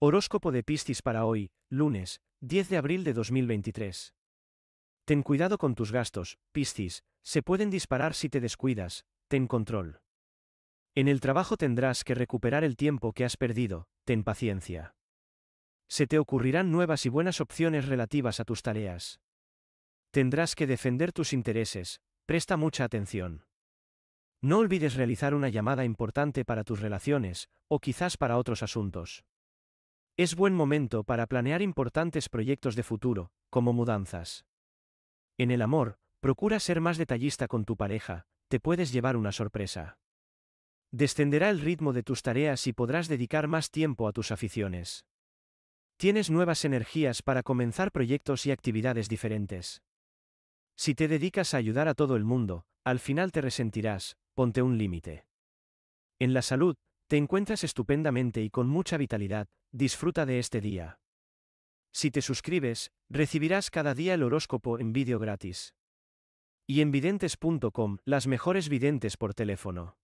Horóscopo de Piscis para hoy, lunes, 10 de abril de 2023. Ten cuidado con tus gastos, Piscis, se pueden disparar si te descuidas, ten control. En el trabajo tendrás que recuperar el tiempo que has perdido, ten paciencia. Se te ocurrirán nuevas y buenas opciones relativas a tus tareas. Tendrás que defender tus intereses, presta mucha atención. No olvides realizar una llamada importante para tus relaciones, o quizás para otros asuntos. Es buen momento para planear importantes proyectos de futuro, como mudanzas. En el amor, procura ser más detallista con tu pareja, te puedes llevar una sorpresa. Descenderá el ritmo de tus tareas y podrás dedicar más tiempo a tus aficiones. Tienes nuevas energías para comenzar proyectos y actividades diferentes. Si te dedicas a ayudar a todo el mundo, al final te resentirás, ponte un límite. En la salud, te encuentras estupendamente y con mucha vitalidad, disfruta de este día. Si te suscribes, recibirás cada día el horóscopo en vídeo gratis. Y en videntes.com, las mejores videntes por teléfono.